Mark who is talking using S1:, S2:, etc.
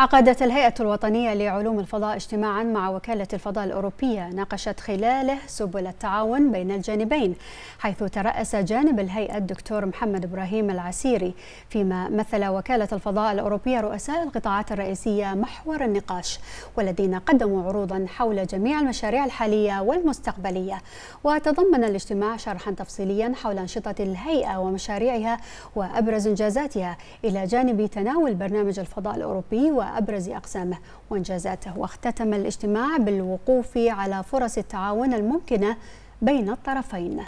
S1: عقدت
S2: الهيئة الوطنية لعلوم الفضاء اجتماعا مع وكالة الفضاء الأوروبية ناقشت خلاله سبل التعاون بين الجانبين حيث ترأس جانب الهيئة الدكتور محمد إبراهيم العسيري فيما مثل وكالة الفضاء الأوروبية رؤساء القطاعات الرئيسية محور النقاش والذين قدموا عروضا حول جميع المشاريع الحالية والمستقبلية وتضمن الاجتماع شرحا تفصيليا حول أنشطة الهيئة ومشاريعها وأبرز إنجازاتها إلى جانب تناول برنامج الفضاء الأوروبي و وأبرز أقسامه وإنجازاته واختتم الاجتماع بالوقوف على فرص التعاون الممكنة بين الطرفين